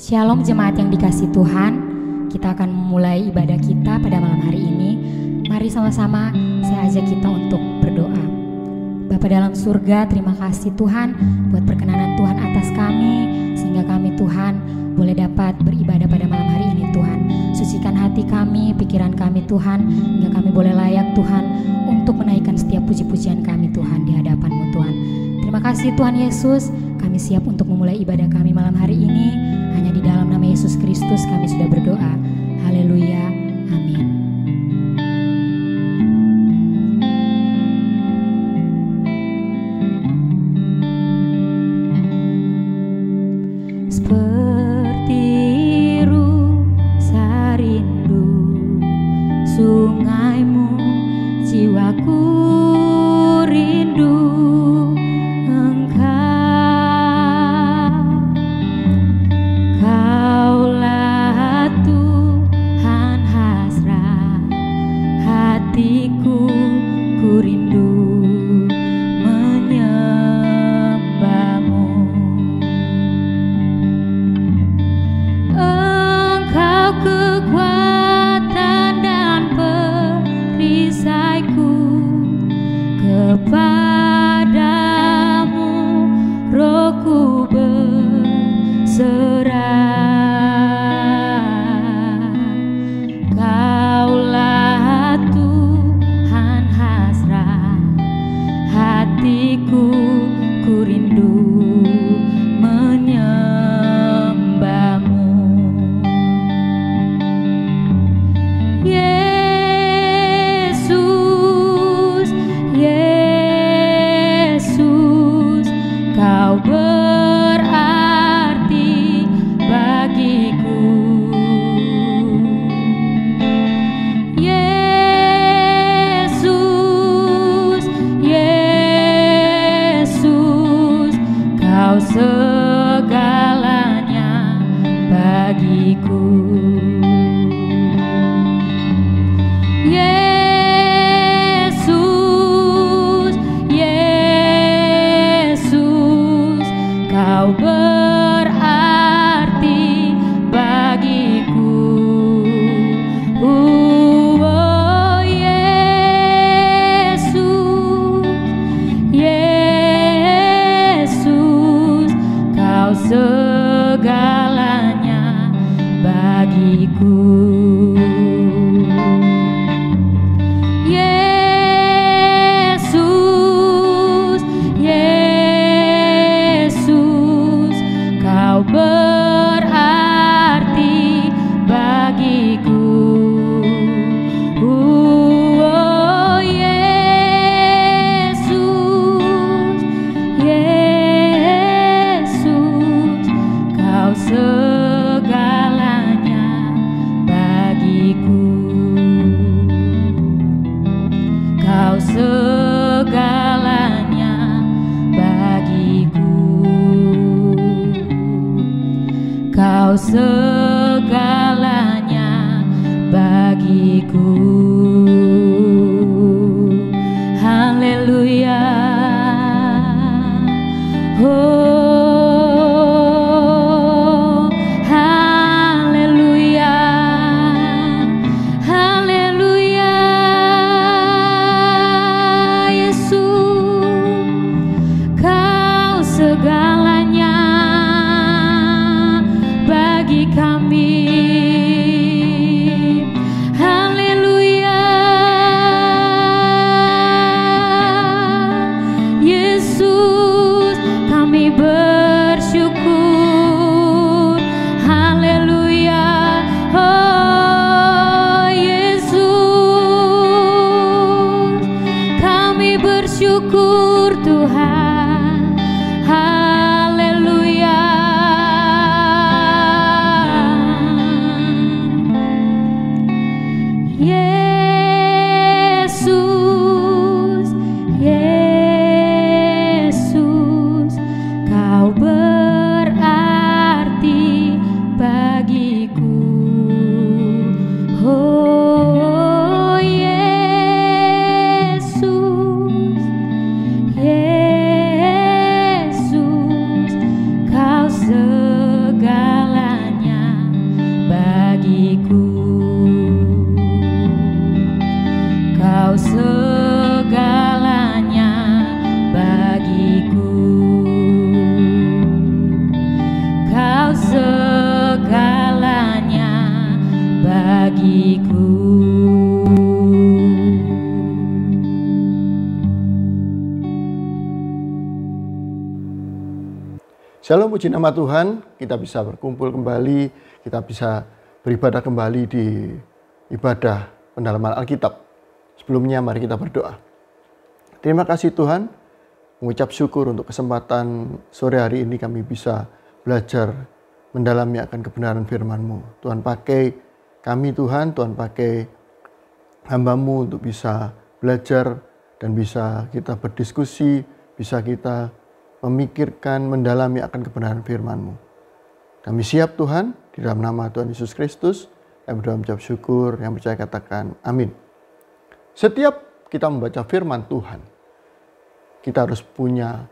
Shalom jemaat yang dikasih Tuhan Kita akan memulai ibadah kita pada malam hari ini Mari sama-sama saya ajak kita untuk berdoa Bapa dalam surga terima kasih Tuhan Buat perkenanan Tuhan atas kami Sehingga kami Tuhan boleh dapat beribadah pada malam hari ini Tuhan Sucikan hati kami, pikiran kami Tuhan Hingga kami boleh layak Tuhan Untuk menaikkan setiap puji-pujian kami Tuhan di hadapanmu Tuhan Terima kasih Tuhan Yesus Kami siap untuk memulai ibadah kami malam hari ini Yesus Kristus kami sudah berdoa. Haleluya. Amin. segalanya bagiku. Shalom puji nama Tuhan, kita bisa berkumpul kembali, kita bisa beribadah kembali di ibadah pendalaman Alkitab. Sebelumnya mari kita berdoa. Terima kasih Tuhan, mengucap syukur untuk kesempatan sore hari ini kami bisa belajar mendalami akan kebenaran firman-Mu. Tuhan pakai kami Tuhan, Tuhan pakai hambamu untuk bisa belajar dan bisa kita berdiskusi, bisa kita memikirkan, mendalami akan kebenaran firman-Mu. Kami siap Tuhan, di dalam nama Tuhan Yesus Kristus, yang berdoa menjawab syukur, yang percaya katakan amin. Setiap kita membaca firman Tuhan, kita harus punya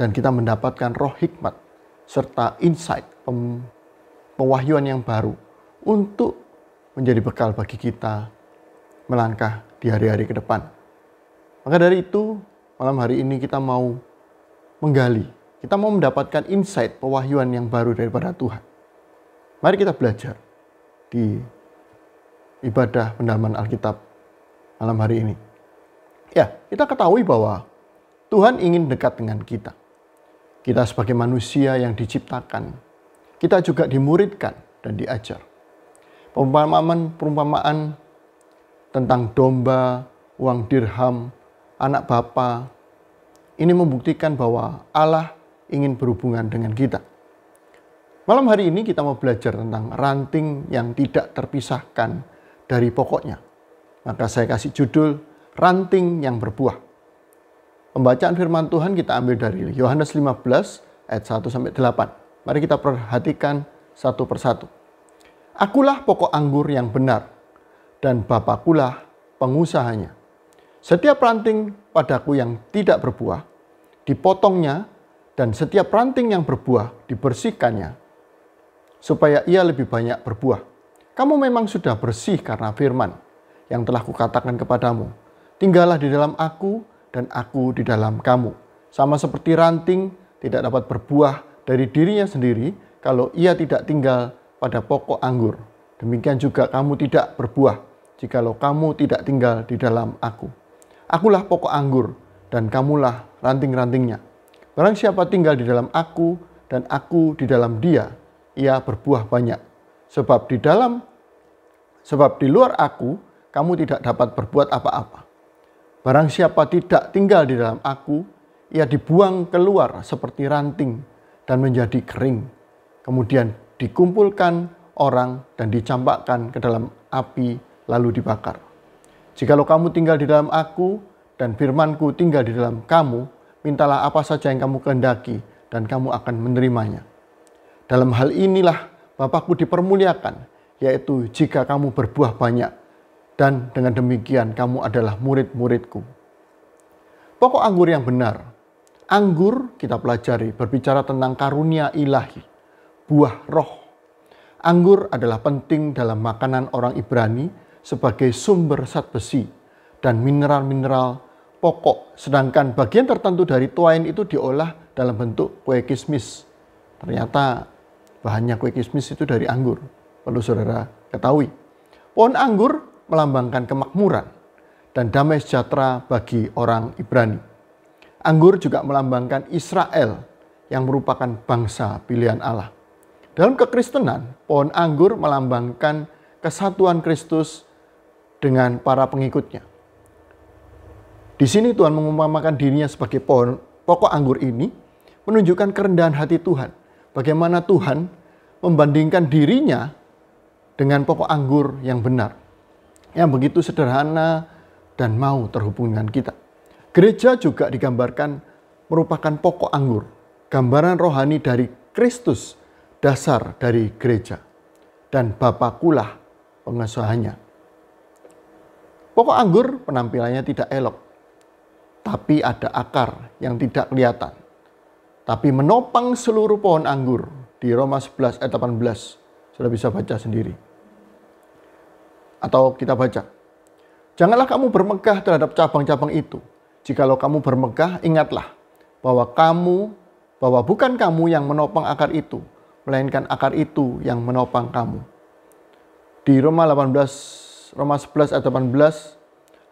dan kita mendapatkan roh hikmat serta insight, pem, pewahyuan yang baru untuk menjadi bekal bagi kita melangkah di hari-hari ke depan. Maka dari itu, malam hari ini kita mau menggali. Kita mau mendapatkan insight, pewahyuan yang baru daripada Tuhan. Mari kita belajar di ibadah pendalaman Alkitab malam hari ini. Ya, kita ketahui bahwa Tuhan ingin dekat dengan kita. Kita sebagai manusia yang diciptakan, kita juga dimuridkan dan diajar. Perumpamaan-perumpamaan tentang domba, uang dirham, anak bapa, ini membuktikan bahwa Allah ingin berhubungan dengan kita. Malam hari ini kita mau belajar tentang ranting yang tidak terpisahkan dari pokoknya. Maka saya kasih judul ranting yang berbuah. Pembacaan firman Tuhan kita ambil dari Yohanes 15 ayat 1 sampai 8. Mari kita perhatikan satu persatu. Akulah pokok anggur yang benar dan Bapakulah pengusahanya. Setiap ranting padaku yang tidak berbuah, dipotongnya, dan setiap ranting yang berbuah, dibersihkannya, supaya ia lebih banyak berbuah. Kamu memang sudah bersih karena firman yang telah kukatakan kepadamu. Tinggallah di dalam aku, dan aku di dalam kamu. Sama seperti ranting tidak dapat berbuah dari dirinya sendiri kalau ia tidak tinggal pada pokok anggur. Demikian juga kamu tidak berbuah jikalau kamu tidak tinggal di dalam aku. Akulah pokok anggur, dan kamulah ranting-rantingnya. Barang siapa tinggal di dalam aku, dan aku di dalam dia, ia berbuah banyak. Sebab di dalam, sebab di luar aku, kamu tidak dapat berbuat apa-apa. Barang siapa tidak tinggal di dalam aku, ia dibuang keluar seperti ranting dan menjadi kering. Kemudian dikumpulkan orang dan dicampakkan ke dalam api lalu dibakar. Jikalau kamu tinggal di dalam aku dan firmanku tinggal di dalam kamu, mintalah apa saja yang kamu kehendaki dan kamu akan menerimanya. Dalam hal inilah Bapakku dipermuliakan, yaitu jika kamu berbuah banyak dan dengan demikian kamu adalah murid-muridku. Pokok anggur yang benar. Anggur kita pelajari berbicara tentang karunia ilahi, buah roh. Anggur adalah penting dalam makanan orang Ibrani sebagai sumber zat besi dan mineral-mineral pokok, sedangkan bagian tertentu dari tuain itu diolah dalam bentuk kue kismis. Ternyata bahannya kue kismis itu dari anggur, perlu saudara ketahui. Pohon anggur melambangkan kemakmuran dan damai sejahtera bagi orang Ibrani. Anggur juga melambangkan Israel yang merupakan bangsa pilihan Allah. Dalam kekristenan, pohon anggur melambangkan kesatuan Kristus dengan para pengikutnya. Di sini Tuhan mengumpamakan dirinya sebagai pohon pokok anggur ini menunjukkan kerendahan hati Tuhan. Bagaimana Tuhan membandingkan dirinya dengan pokok anggur yang benar. Yang begitu sederhana dan mau terhubung dengan kita. Gereja juga digambarkan merupakan pokok anggur, gambaran rohani dari Kristus, dasar dari gereja, dan Bapakulah pengasuhannya. Pokok anggur penampilannya tidak elok, tapi ada akar yang tidak kelihatan. Tapi menopang seluruh pohon anggur di Roma 11 ayat 18. Sudah bisa baca sendiri. Atau kita baca. Janganlah kamu bermegah terhadap cabang-cabang itu. Jikalau kamu bermegah, ingatlah bahwa kamu, bahwa bukan kamu yang menopang akar itu, melainkan akar itu yang menopang kamu. Di Roma 18 Roma 11 ayat 18,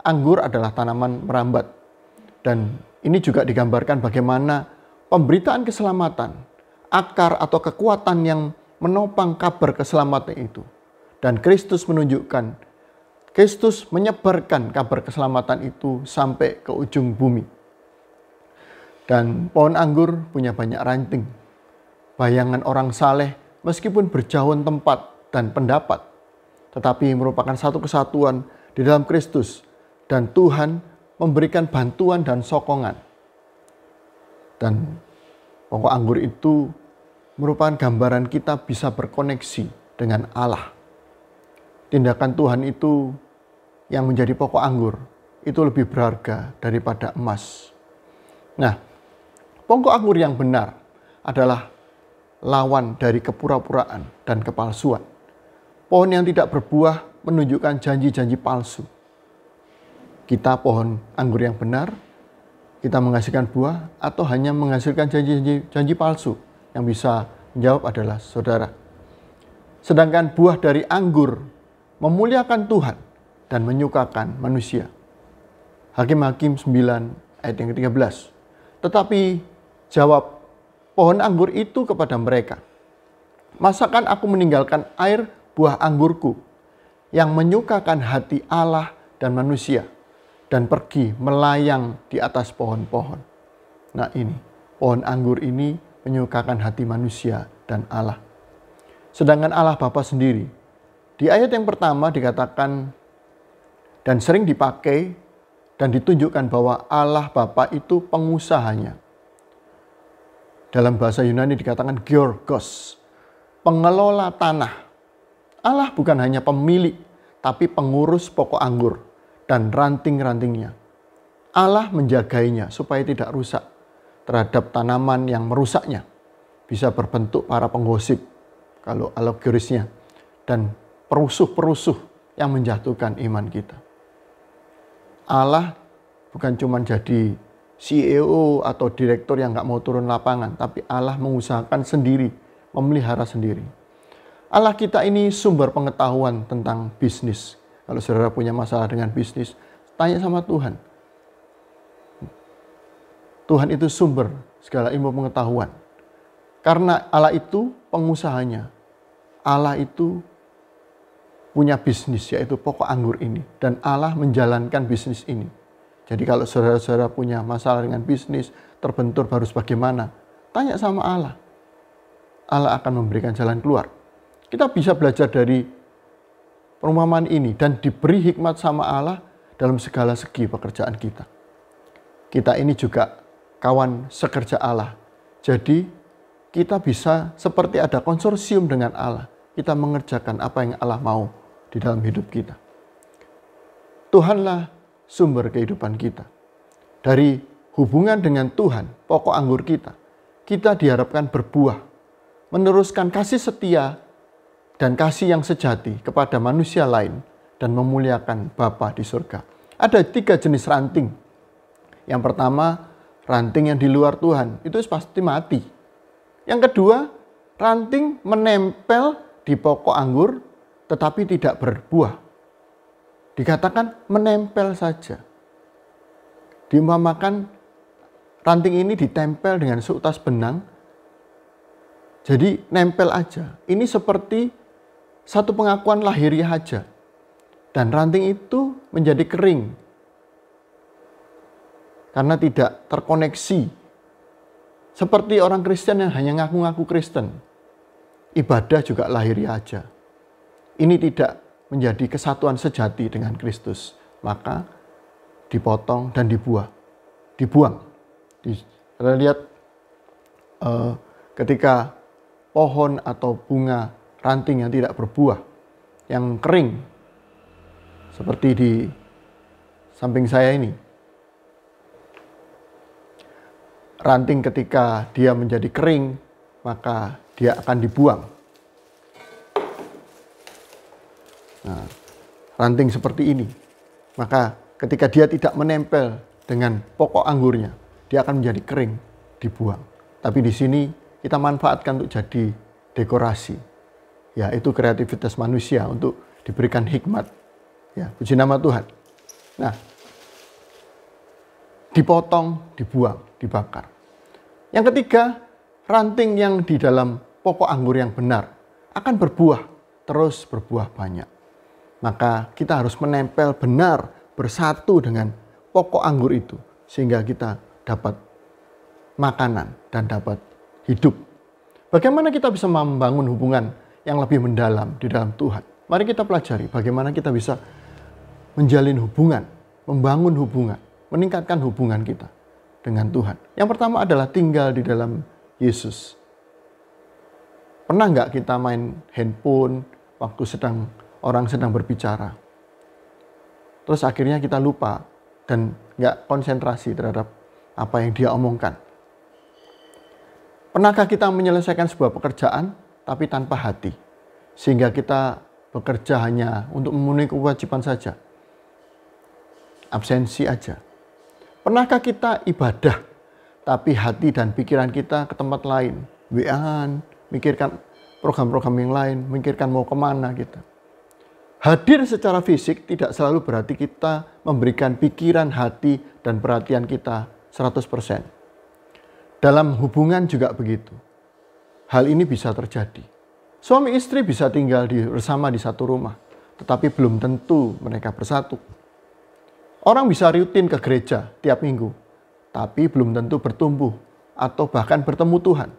anggur adalah tanaman merambat. Dan ini juga digambarkan bagaimana pemberitaan keselamatan, akar atau kekuatan yang menopang kabar keselamatan itu. Dan Kristus menunjukkan, Kristus menyebarkan kabar keselamatan itu sampai ke ujung bumi. Dan pohon anggur punya banyak ranting. Bayangan orang saleh meskipun berjauhan tempat dan pendapat, tetapi merupakan satu kesatuan di dalam Kristus dan Tuhan memberikan bantuan dan sokongan. Dan pokok anggur itu merupakan gambaran kita bisa berkoneksi dengan Allah. Tindakan Tuhan itu yang menjadi pokok anggur itu lebih berharga daripada emas. Nah, pokok anggur yang benar adalah lawan dari kepura-puraan dan kepalsuan. Pohon yang tidak berbuah menunjukkan janji-janji palsu. Kita pohon anggur yang benar, kita menghasilkan buah atau hanya menghasilkan janji-janji janji palsu? Yang bisa menjawab adalah saudara. Sedangkan buah dari anggur memuliakan Tuhan dan menyukakan manusia. Hakim-hakim 9 ayat yang ke-13. Tetapi jawab pohon anggur itu kepada mereka. Masakan aku meninggalkan air buah anggurku yang menyukakan hati Allah dan manusia dan pergi melayang di atas pohon-pohon. Nah ini, pohon anggur ini menyukakan hati manusia dan Allah. Sedangkan Allah Bapa sendiri, di ayat yang pertama dikatakan dan sering dipakai dan ditunjukkan bahwa Allah Bapa itu pengusahanya. Dalam bahasa Yunani dikatakan Georgos, pengelola tanah Allah bukan hanya pemilik, tapi pengurus pokok anggur dan ranting-rantingnya. Allah menjaganya supaya tidak rusak terhadap tanaman yang merusaknya. Bisa berbentuk para penggosip kalau alogorisnya dan perusuh-perusuh yang menjatuhkan iman kita. Allah bukan cuma jadi CEO atau direktur yang nggak mau turun lapangan, tapi Allah mengusahakan sendiri, memelihara sendiri. Allah kita ini sumber pengetahuan tentang bisnis. Kalau saudara punya masalah dengan bisnis, tanya sama Tuhan. Tuhan itu sumber segala ilmu pengetahuan. Karena Allah itu pengusahanya. Allah itu punya bisnis yaitu pokok anggur ini dan Allah menjalankan bisnis ini. Jadi kalau saudara-saudara punya masalah dengan bisnis, terbentur harus bagaimana? Tanya sama Allah. Allah akan memberikan jalan keluar. Kita bisa belajar dari perumpamaan ini dan diberi hikmat sama Allah dalam segala segi pekerjaan kita. Kita ini juga kawan sekerja Allah. Jadi kita bisa seperti ada konsorsium dengan Allah. Kita mengerjakan apa yang Allah mau di dalam hidup kita. Tuhanlah sumber kehidupan kita. Dari hubungan dengan Tuhan, pokok anggur kita, kita diharapkan berbuah, meneruskan kasih setia dan kasih yang sejati kepada manusia lain dan memuliakan Bapa di surga. Ada tiga jenis ranting. Yang pertama, ranting yang di luar Tuhan. Itu pasti mati. Yang kedua, ranting menempel di pokok anggur tetapi tidak berbuah. Dikatakan menempel saja. Diumpamakan ranting ini ditempel dengan seutas benang. Jadi nempel aja. Ini seperti satu pengakuan lahiriah aja. Dan ranting itu menjadi kering karena tidak terkoneksi. Seperti orang Kristen yang hanya ngaku-ngaku Kristen. Ibadah juga lahiriah aja. Ini tidak menjadi kesatuan sejati dengan Kristus. Maka dipotong dan dibuah Dibuang. Di, kita lihat uh, ketika pohon atau bunga ranting yang tidak berbuah, yang kering, seperti di samping saya ini. Ranting ketika dia menjadi kering, maka dia akan dibuang. Nah, ranting seperti ini, maka ketika dia tidak menempel dengan pokok anggurnya, dia akan menjadi kering, dibuang. Tapi di sini kita manfaatkan untuk jadi dekorasi ya itu kreativitas manusia untuk diberikan hikmat. Ya, puji nama Tuhan. Nah, dipotong, dibuang, dibakar. Yang ketiga, ranting yang di dalam pokok anggur yang benar akan berbuah, terus berbuah banyak. Maka kita harus menempel benar bersatu dengan pokok anggur itu sehingga kita dapat makanan dan dapat hidup. Bagaimana kita bisa membangun hubungan yang lebih mendalam di dalam Tuhan. Mari kita pelajari bagaimana kita bisa menjalin hubungan, membangun hubungan, meningkatkan hubungan kita dengan Tuhan. Yang pertama adalah tinggal di dalam Yesus. Pernah nggak kita main handphone waktu sedang orang sedang berbicara? Terus akhirnya kita lupa dan nggak konsentrasi terhadap apa yang dia omongkan. Pernahkah kita menyelesaikan sebuah pekerjaan tapi tanpa hati. Sehingga kita bekerja hanya untuk memenuhi kewajiban saja. Absensi aja. Pernahkah kita ibadah tapi hati dan pikiran kita ke tempat lain? wa mikirkan program-program yang lain, mikirkan mau kemana kita. Gitu. Hadir secara fisik tidak selalu berarti kita memberikan pikiran, hati, dan perhatian kita 100%. Dalam hubungan juga begitu hal ini bisa terjadi. Suami istri bisa tinggal di, bersama di satu rumah, tetapi belum tentu mereka bersatu. Orang bisa rutin ke gereja tiap minggu, tapi belum tentu bertumbuh atau bahkan bertemu Tuhan.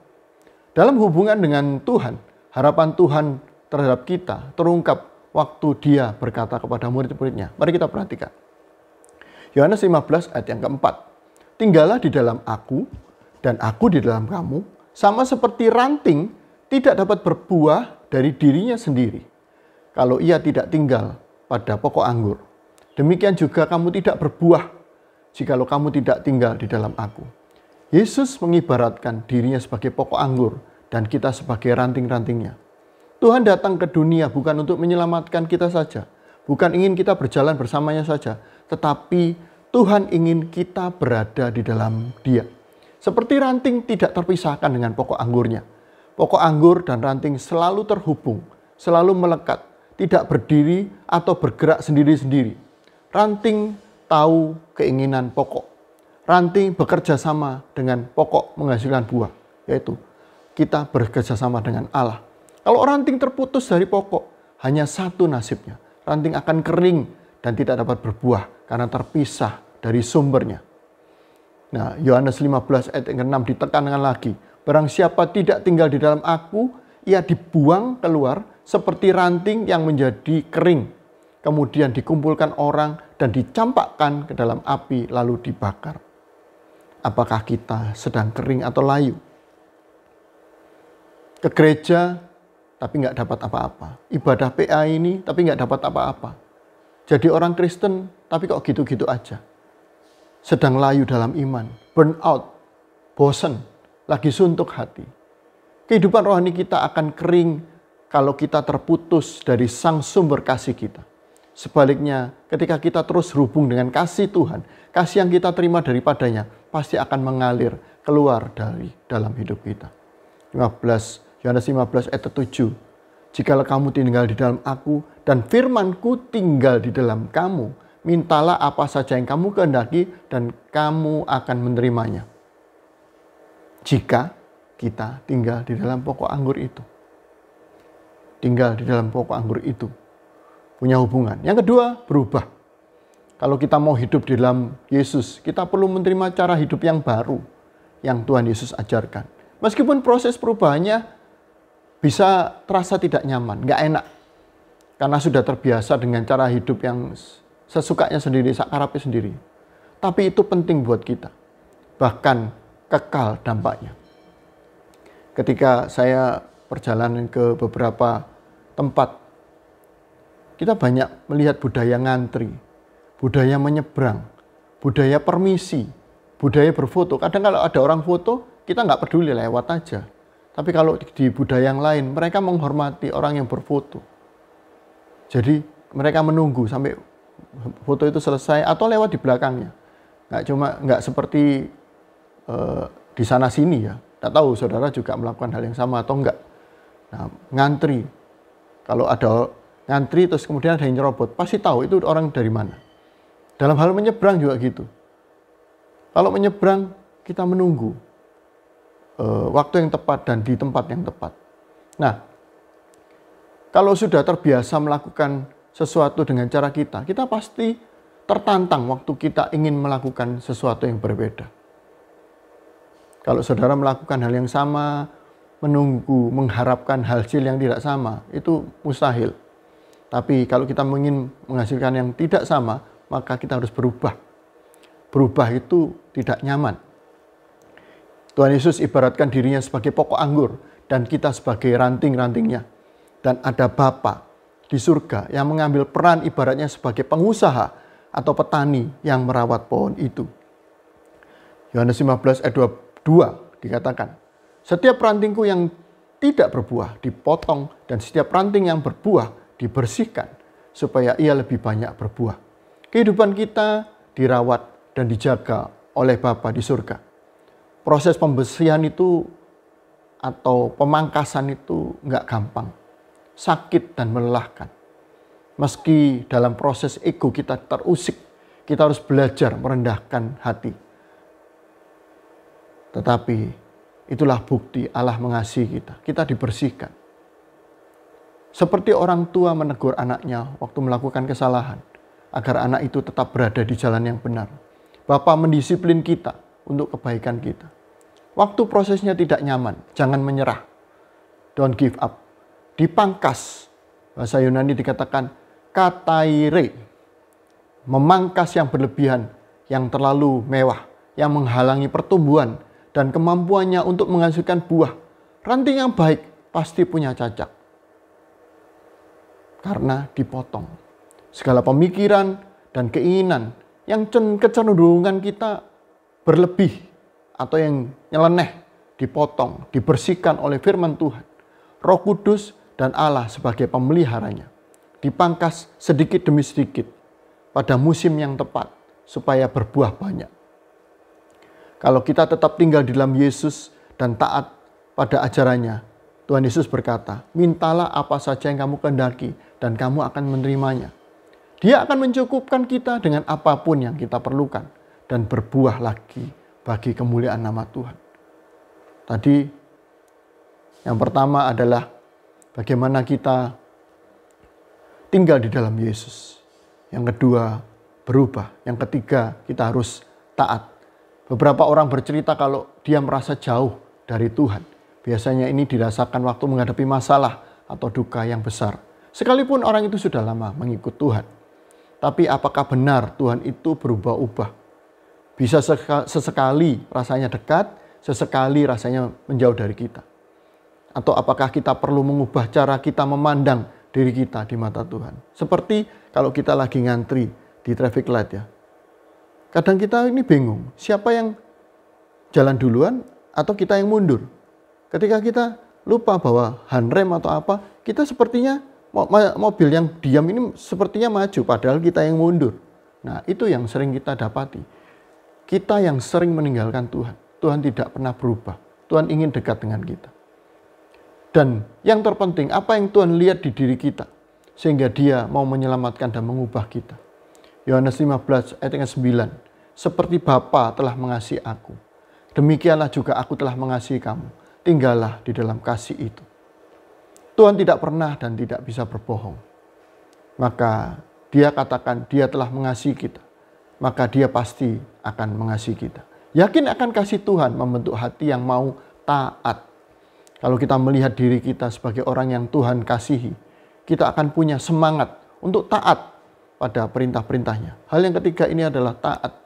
Dalam hubungan dengan Tuhan, harapan Tuhan terhadap kita terungkap waktu dia berkata kepada murid-muridnya. Mari kita perhatikan. Yohanes 15 ayat yang keempat. Tinggallah di dalam aku dan aku di dalam kamu sama seperti ranting tidak dapat berbuah dari dirinya sendiri kalau ia tidak tinggal pada pokok anggur. Demikian juga kamu tidak berbuah jikalau kamu tidak tinggal di dalam aku. Yesus mengibaratkan dirinya sebagai pokok anggur dan kita sebagai ranting-rantingnya. Tuhan datang ke dunia bukan untuk menyelamatkan kita saja, bukan ingin kita berjalan bersamanya saja, tetapi Tuhan ingin kita berada di dalam Dia. Seperti ranting tidak terpisahkan dengan pokok anggurnya. Pokok anggur dan ranting selalu terhubung, selalu melekat, tidak berdiri atau bergerak sendiri-sendiri. Ranting tahu keinginan pokok. Ranting bekerja sama dengan pokok menghasilkan buah, yaitu kita bekerja sama dengan Allah. Kalau ranting terputus dari pokok, hanya satu nasibnya. Ranting akan kering dan tidak dapat berbuah karena terpisah dari sumbernya. Nah, Yohanes 15 ayat yang ke-6 ditekankan lagi. Barang siapa tidak tinggal di dalam aku, ia dibuang keluar seperti ranting yang menjadi kering. Kemudian dikumpulkan orang dan dicampakkan ke dalam api lalu dibakar. Apakah kita sedang kering atau layu? Ke gereja tapi nggak dapat apa-apa. Ibadah PA ini tapi nggak dapat apa-apa. Jadi orang Kristen tapi kok gitu-gitu aja sedang layu dalam iman, burn out, bosen, lagi suntuk hati. Kehidupan rohani kita akan kering kalau kita terputus dari sang sumber kasih kita. Sebaliknya, ketika kita terus berhubung dengan kasih Tuhan, kasih yang kita terima daripadanya pasti akan mengalir keluar dari dalam hidup kita. 15 Yohanes 15 ayat 7. Jikalau kamu tinggal di dalam aku dan firmanku tinggal di dalam kamu, mintalah apa saja yang kamu kehendaki dan kamu akan menerimanya. Jika kita tinggal di dalam pokok anggur itu. Tinggal di dalam pokok anggur itu. Punya hubungan. Yang kedua, berubah. Kalau kita mau hidup di dalam Yesus, kita perlu menerima cara hidup yang baru yang Tuhan Yesus ajarkan. Meskipun proses perubahannya bisa terasa tidak nyaman, nggak enak. Karena sudah terbiasa dengan cara hidup yang sesukanya sendiri, sakarapnya sendiri. Tapi itu penting buat kita. Bahkan kekal dampaknya. Ketika saya perjalanan ke beberapa tempat, kita banyak melihat budaya ngantri, budaya menyeberang, budaya permisi, budaya berfoto. Kadang kalau ada orang foto, kita nggak peduli lewat aja. Tapi kalau di budaya yang lain, mereka menghormati orang yang berfoto. Jadi mereka menunggu sampai foto itu selesai atau lewat di belakangnya. Nggak cuma nggak seperti uh, di sana sini ya. Tidak tahu saudara juga melakukan hal yang sama atau enggak. Nah, ngantri. Kalau ada ngantri terus kemudian ada yang nyerobot, pasti tahu itu orang dari mana. Dalam hal menyeberang juga gitu. Kalau menyeberang kita menunggu uh, waktu yang tepat dan di tempat yang tepat. Nah, kalau sudah terbiasa melakukan sesuatu dengan cara kita, kita pasti tertantang waktu kita ingin melakukan sesuatu yang berbeda. Kalau saudara melakukan hal yang sama, menunggu, mengharapkan hasil yang tidak sama, itu mustahil. Tapi kalau kita ingin menghasilkan yang tidak sama, maka kita harus berubah. Berubah itu tidak nyaman. Tuhan Yesus ibaratkan dirinya sebagai pokok anggur dan kita sebagai ranting-rantingnya. Dan ada Bapa di surga yang mengambil peran ibaratnya sebagai pengusaha atau petani yang merawat pohon itu. Yohanes 15 ayat 22 dikatakan, setiap rantingku yang tidak berbuah dipotong dan setiap ranting yang berbuah dibersihkan supaya ia lebih banyak berbuah. Kehidupan kita dirawat dan dijaga oleh Bapa di surga. Proses pembersihan itu atau pemangkasan itu nggak gampang sakit dan melelahkan. Meski dalam proses ego kita terusik, kita harus belajar merendahkan hati. Tetapi itulah bukti Allah mengasihi kita. Kita dibersihkan. Seperti orang tua menegur anaknya waktu melakukan kesalahan, agar anak itu tetap berada di jalan yang benar. Bapak mendisiplin kita untuk kebaikan kita. Waktu prosesnya tidak nyaman, jangan menyerah. Don't give up dipangkas. Bahasa Yunani dikatakan kataire. Memangkas yang berlebihan, yang terlalu mewah, yang menghalangi pertumbuhan dan kemampuannya untuk menghasilkan buah. Ranting yang baik pasti punya cacat Karena dipotong. Segala pemikiran dan keinginan yang kecenderungan kita berlebih atau yang nyeleneh dipotong, dibersihkan oleh firman Tuhan. Roh Kudus dan Allah sebagai pemeliharanya. Dipangkas sedikit demi sedikit pada musim yang tepat supaya berbuah banyak. Kalau kita tetap tinggal di dalam Yesus dan taat pada ajarannya, Tuhan Yesus berkata, mintalah apa saja yang kamu kehendaki dan kamu akan menerimanya. Dia akan mencukupkan kita dengan apapun yang kita perlukan dan berbuah lagi bagi kemuliaan nama Tuhan. Tadi yang pertama adalah bagaimana kita tinggal di dalam Yesus. Yang kedua, berubah. Yang ketiga, kita harus taat. Beberapa orang bercerita kalau dia merasa jauh dari Tuhan. Biasanya ini dirasakan waktu menghadapi masalah atau duka yang besar. Sekalipun orang itu sudah lama mengikut Tuhan. Tapi apakah benar Tuhan itu berubah-ubah? Bisa sesekali rasanya dekat, sesekali rasanya menjauh dari kita atau apakah kita perlu mengubah cara kita memandang diri kita di mata Tuhan. Seperti kalau kita lagi ngantri di traffic light ya. Kadang kita ini bingung, siapa yang jalan duluan atau kita yang mundur. Ketika kita lupa bahwa handrem atau apa, kita sepertinya mobil yang diam ini sepertinya maju padahal kita yang mundur. Nah, itu yang sering kita dapati. Kita yang sering meninggalkan Tuhan. Tuhan tidak pernah berubah. Tuhan ingin dekat dengan kita. Dan yang terpenting, apa yang Tuhan lihat di diri kita. Sehingga dia mau menyelamatkan dan mengubah kita. Yohanes 15 ayat 9. Seperti Bapa telah mengasihi aku. Demikianlah juga aku telah mengasihi kamu. Tinggallah di dalam kasih itu. Tuhan tidak pernah dan tidak bisa berbohong. Maka dia katakan dia telah mengasihi kita. Maka dia pasti akan mengasihi kita. Yakin akan kasih Tuhan membentuk hati yang mau taat kalau kita melihat diri kita sebagai orang yang Tuhan kasihi, kita akan punya semangat untuk taat pada perintah-perintahnya. Hal yang ketiga ini adalah taat.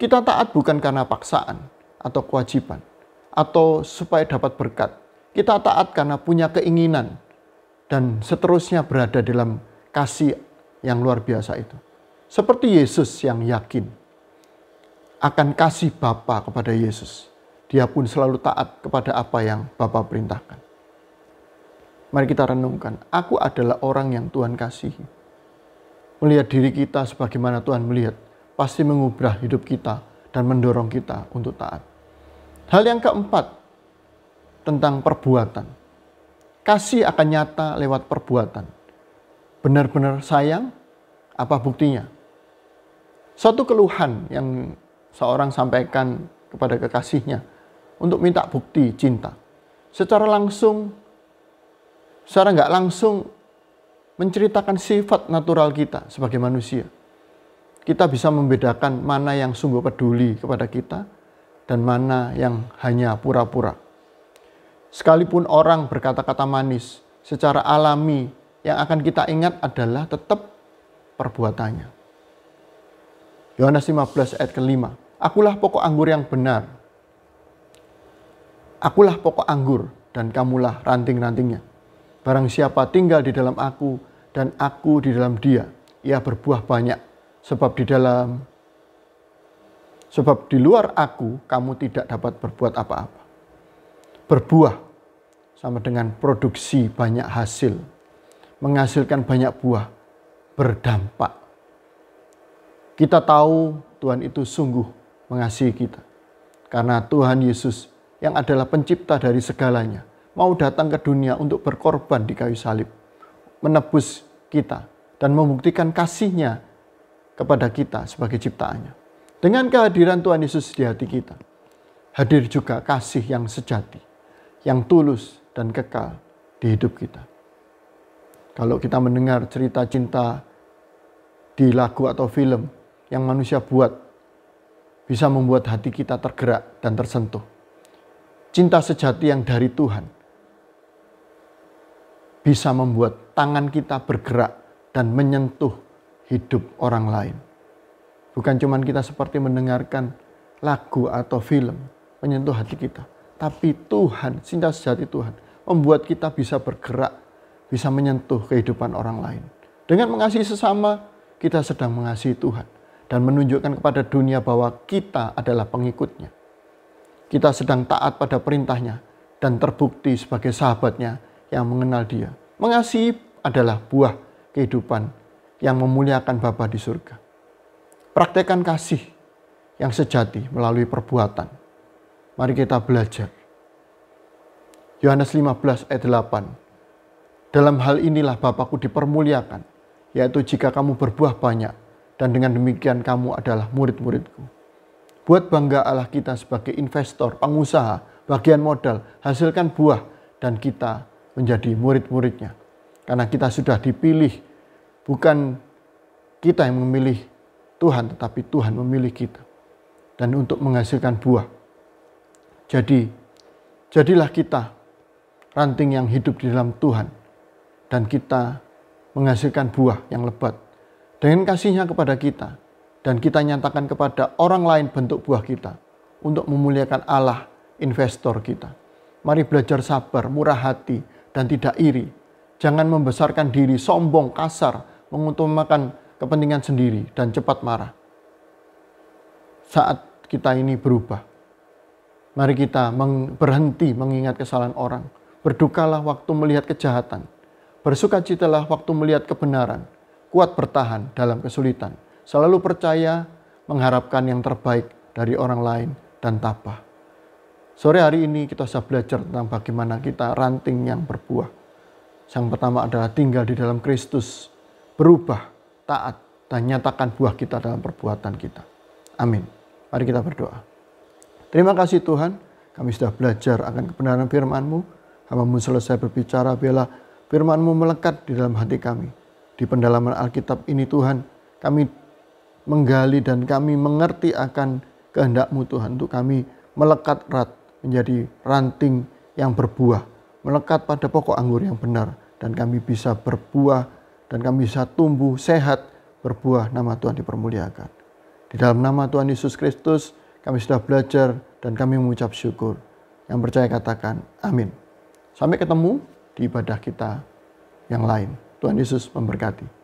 Kita taat bukan karena paksaan atau kewajiban atau supaya dapat berkat. Kita taat karena punya keinginan dan seterusnya berada dalam kasih yang luar biasa itu. Seperti Yesus yang yakin akan kasih Bapa kepada Yesus dia pun selalu taat kepada apa yang Bapa perintahkan. Mari kita renungkan, aku adalah orang yang Tuhan kasihi. Melihat diri kita sebagaimana Tuhan melihat, pasti mengubah hidup kita dan mendorong kita untuk taat. Hal yang keempat, tentang perbuatan. Kasih akan nyata lewat perbuatan. Benar-benar sayang, apa buktinya? Suatu keluhan yang seorang sampaikan kepada kekasihnya untuk minta bukti cinta. Secara langsung, secara nggak langsung menceritakan sifat natural kita sebagai manusia. Kita bisa membedakan mana yang sungguh peduli kepada kita dan mana yang hanya pura-pura. Sekalipun orang berkata-kata manis, secara alami yang akan kita ingat adalah tetap perbuatannya. Yohanes 15 ayat kelima, Akulah pokok anggur yang benar, Akulah pokok anggur dan kamulah ranting-rantingnya. Barang siapa tinggal di dalam aku dan aku di dalam dia, ia berbuah banyak. Sebab di dalam sebab di luar aku kamu tidak dapat berbuat apa-apa. Berbuah sama dengan produksi banyak hasil, menghasilkan banyak buah, berdampak. Kita tahu Tuhan itu sungguh mengasihi kita. Karena Tuhan Yesus yang adalah pencipta dari segalanya, mau datang ke dunia untuk berkorban di kayu salib, menebus kita, dan membuktikan kasihnya kepada kita sebagai ciptaannya. Dengan kehadiran Tuhan Yesus di hati kita, hadir juga kasih yang sejati, yang tulus dan kekal di hidup kita. Kalau kita mendengar cerita cinta di lagu atau film yang manusia buat, bisa membuat hati kita tergerak dan tersentuh cinta sejati yang dari Tuhan bisa membuat tangan kita bergerak dan menyentuh hidup orang lain. Bukan cuman kita seperti mendengarkan lagu atau film menyentuh hati kita, tapi Tuhan, cinta sejati Tuhan membuat kita bisa bergerak, bisa menyentuh kehidupan orang lain. Dengan mengasihi sesama, kita sedang mengasihi Tuhan dan menunjukkan kepada dunia bahwa kita adalah pengikutnya kita sedang taat pada perintahnya dan terbukti sebagai sahabatnya yang mengenal dia. Mengasihi adalah buah kehidupan yang memuliakan Bapa di surga. Praktekan kasih yang sejati melalui perbuatan. Mari kita belajar. Yohanes 15 ayat 8. Dalam hal inilah Bapakku dipermuliakan, yaitu jika kamu berbuah banyak, dan dengan demikian kamu adalah murid-muridku. Buat bangga Allah kita sebagai investor, pengusaha, bagian modal, hasilkan buah, dan kita menjadi murid-muridnya. Karena kita sudah dipilih, bukan kita yang memilih Tuhan, tetapi Tuhan memilih kita. Dan untuk menghasilkan buah. Jadi, jadilah kita ranting yang hidup di dalam Tuhan. Dan kita menghasilkan buah yang lebat. Dengan kasihnya kepada kita, dan kita nyatakan kepada orang lain bentuk buah kita untuk memuliakan Allah investor kita. Mari belajar sabar, murah hati, dan tidak iri. Jangan membesarkan diri, sombong, kasar, menguntungkan kepentingan sendiri, dan cepat marah. Saat kita ini berubah, mari kita berhenti mengingat kesalahan orang. Berdukalah waktu melihat kejahatan. Bersukacitalah waktu melihat kebenaran. Kuat bertahan dalam kesulitan selalu percaya, mengharapkan yang terbaik dari orang lain, dan tabah. Sore hari ini kita sudah belajar tentang bagaimana kita ranting yang berbuah. Yang pertama adalah tinggal di dalam Kristus, berubah, taat, dan nyatakan buah kita dalam perbuatan kita. Amin. Mari kita berdoa. Terima kasih Tuhan, kami sudah belajar akan kebenaran firman-Mu. Hambamu selesai berbicara, biarlah firman-Mu melekat di dalam hati kami. Di pendalaman Alkitab ini Tuhan, kami menggali dan kami mengerti akan kehendakmu Tuhan untuk kami melekat erat menjadi ranting yang berbuah, melekat pada pokok anggur yang benar dan kami bisa berbuah dan kami bisa tumbuh sehat berbuah nama Tuhan dipermuliakan. Di dalam nama Tuhan Yesus Kristus kami sudah belajar dan kami mengucap syukur. Yang percaya katakan amin. Sampai ketemu di ibadah kita yang lain. Tuhan Yesus memberkati.